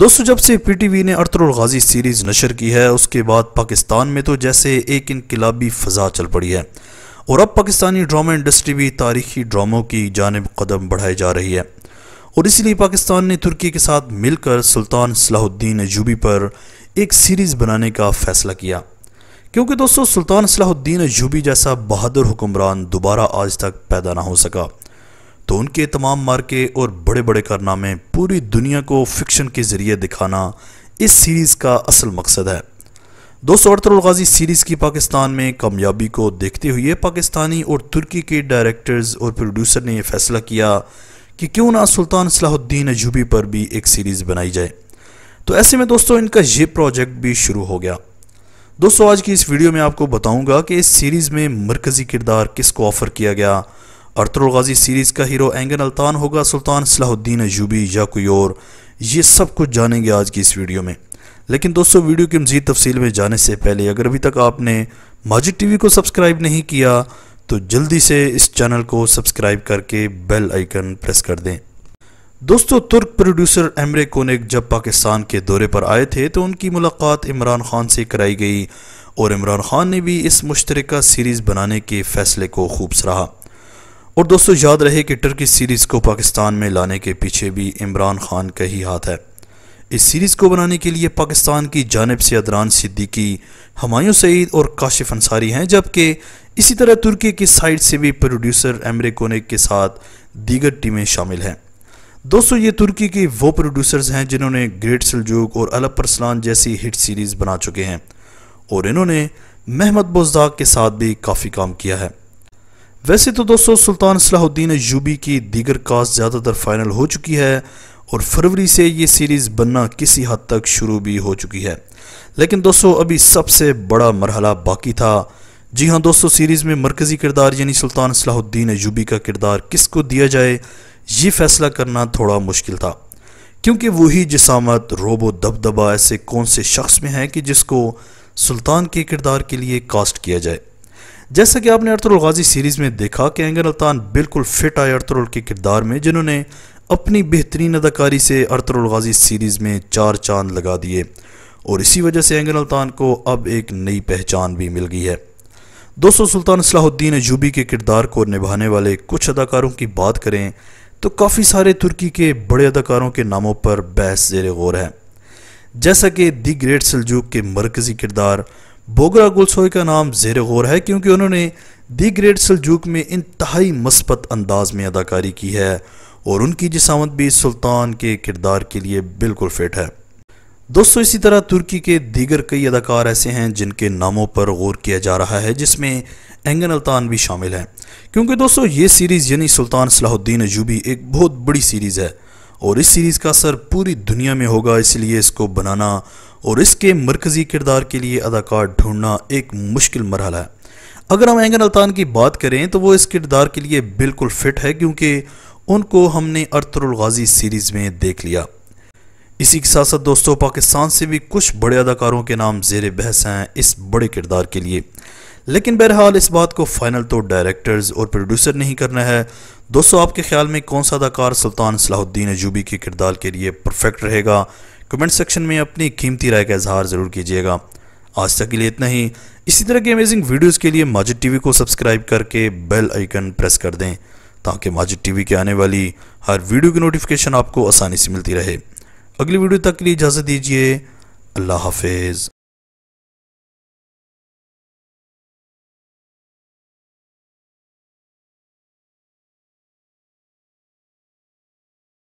दोस्तों जब से पी टी वी ने अरतरुल गाजी सीरीज़ नशर की है उसके बाद पाकिस्तान में तो जैसे एक इनकलाबी फ़जा चल पड़ी है और अब पाकिस्तानी ड्रामा इंडस्ट्री भी तारीखी ड्रामों की जानब कदम बढ़ाई जा रही है और इसलिए पाकिस्तान ने तुर्की के साथ मिलकर सुल्तान सलाहुद्दीन अजूबी पर एक सीरीज़ बनाने का फ़ैसला किया क्योंकि दोस्तों सुल्तान सलाहुद्दीन अजूबी जैसा बहादुर हुक्मरान दोबारा आज तक पैदा ना हो सका तो उनके तमाम मार्के और बड़े बड़े कारनामे पूरी दुनिया को फिक्शन के ज़रिए दिखाना इस सीरीज़ का असल मकसद है दोस्तों गाजी सीरीज़ की पाकिस्तान में कामयाबी को देखते हुए पाकिस्तानी और तुर्की के डायरेक्टर्स और प्रोड्यूसर ने यह फैसला किया कि क्यों ना सुल्तान सलाहुद्दीन अजूबी पर भी एक सीरीज़ बनाई जाए तो ऐसे में दोस्तों इनका ये प्रोजेक्ट भी शुरू हो गया दोस्तों आज की इस वीडियो में आपको बताऊंगा कि इस सीरीज़ में मरकज़ी किरदार किसको ऑफ़र किया गया गाज़ी सीरीज़ का हीरो एंगन अल्तान होगा सुल्तान सलाहुद्दीन अजूबी या कोई और ये सब कुछ जानेंगे आज की इस वीडियो में लेकिन दोस्तों वीडियो की मजीद तफसील में जाने से पहले अगर अभी तक आपने माजिद वी को सब्सक्राइब नहीं किया तो जल्दी से इस चैनल को सब्सक्राइब करके बेल आइकन प्रेस कर दें दोस्तों तुर्क प्रोड्यूसर एमरे कोनेक जब पाकिस्तान के दौरे पर आए थे तो उनकी मुलाकात इमरान खान से कराई गई और इमरान खान ने भी इस मुश्तरका सीरीज़ बनाने के फैसले को खूब सराहा और दोस्तों याद रहे कि टर्की सीरीज़ को पाकिस्तान में लाने के पीछे भी इमरान खान का ही हाथ है इस सीरीज़ को बनाने के लिए पाकिस्तान की जानब से अदरान सिद्दीकी हमायूं सईद और काशिफ अंसारी हैं जबकि इसी तरह तुर्की की साइड से भी प्रोड्यूसर एमरे कोनिक के साथ दीगर टीमें शामिल हैं दोस्तों ये तुर्की के वो प्रोड्यूसर्स हैं जिन्होंने ग्रेट सलजूक और अलब परसलान जैसी हिट सीरीज़ बना चुके हैं और इन्होंने महमद बोजदाक के साथ भी काफ़ी काम किया है वैसे तो दोस्तों सुल्तान सलाहुद्दीन यूबी की दीगर कास्ट ज़्यादातर फाइनल हो चुकी है और फरवरी से ये सीरीज़ बनना किसी हद तक शुरू भी हो चुकी है लेकिन दोस्तों अभी सबसे बड़ा मरहला बाकी था जी हाँ दोस्तों सीरीज़ में मरकज़ी किरदार यानी सुल्तान सलाहुद्दीन यूबी का किरदार किसको दिया जाए ये फैसला करना थोड़ा मुश्किल था क्योंकि वही जिसामत रोबो दबदबा ऐसे कौन से शख्स में है कि जिसको सुल्तान के किरदार के लिए कास्ट किया जाए जैसा कि आपने अर्तुल गाजी सीरीज़ में देखा कि एंगन अल्तान बिल्कुल फिट आए अर्तुल के किरदार में जिन्होंने अपनी बेहतरीन अदाकारी से अर्तुल गाजी सीरीज़ में चार चांद लगा दिए और इसी वजह से एंगन अल्तान को अब एक नई पहचान भी मिल गई है दोस्तों सुल्तान सलाहुद्दीन जूबी के किरदार को निभाने वाले कुछ अदाकारों की बात करें तो काफ़ी सारे तुर्की के बड़े अदाकारों के नामों पर बहस जेर गौर है जैसा कि दी ग्रेट सलजूक के मरकज़ी किरदार बोगरा गुलसोई का नाम जेर गौर है क्योंकि उन्होंने दी ग्रेट सलजूक में इंतहाई मस्बत अंदाज में अदाकारी की है और उनकी जिसामत भी सुल्तान के किरदार के लिए बिल्कुल फिट है दोस्तों इसी तरह तुर्की के दीगर कई अदाकार ऐसे हैं जिनके नामों पर गौर किया जा रहा है जिसमें एंगन अल्तान भी शामिल हैं क्योंकि दोस्तों ये सीरीज़ यानी सुल्तान सलाहुद्दीन अजूबी एक बहुत बड़ी सीरीज़ है और इस सीरीज़ का असर पूरी दुनिया में होगा इसलिए इसको बनाना और इसके मरकज़ी किरदार के लिए अदाकार ढूंढना एक मुश्किल मरहला है अगर हम एंगन अल्तान की बात करें तो वो इस किरदार के लिए बिल्कुल फिट है क्योंकि उनको हमने अरतरुल गाजी सीरीज़ में देख लिया इसी के साथ साथ दोस्तों पाकिस्तान से भी कुछ बड़े अदाकारों के नाम जेर बहस हैं इस बड़े किरदार के लिए लेकिन बहरहाल इस बात को फाइनल तो डायरेक्टर्स और प्रोड्यूसर नहीं करना है दोस्तों आपके ख्याल में कौन सा अदाकार सुल्तान सलाहुद्दीन अजूबी के किरदार के लिए परफेक्ट रहेगा कमेंट सेक्शन में अपनी कीमती राय का इजहार ज़रूर कीजिएगा आज तक के लिए इतना ही इसी तरह की अमेजिंग वीडियोस के लिए माजिद टीवी को सब्सक्राइब करके बेल आइकन प्रेस कर दें ताकि माजिद टीवी के आने वाली हर वीडियो की नोटिफिकेशन आपको आसानी से मिलती रहे अगली वीडियो तक के लिए इजाज़त दीजिए अल्लाह हाफिज़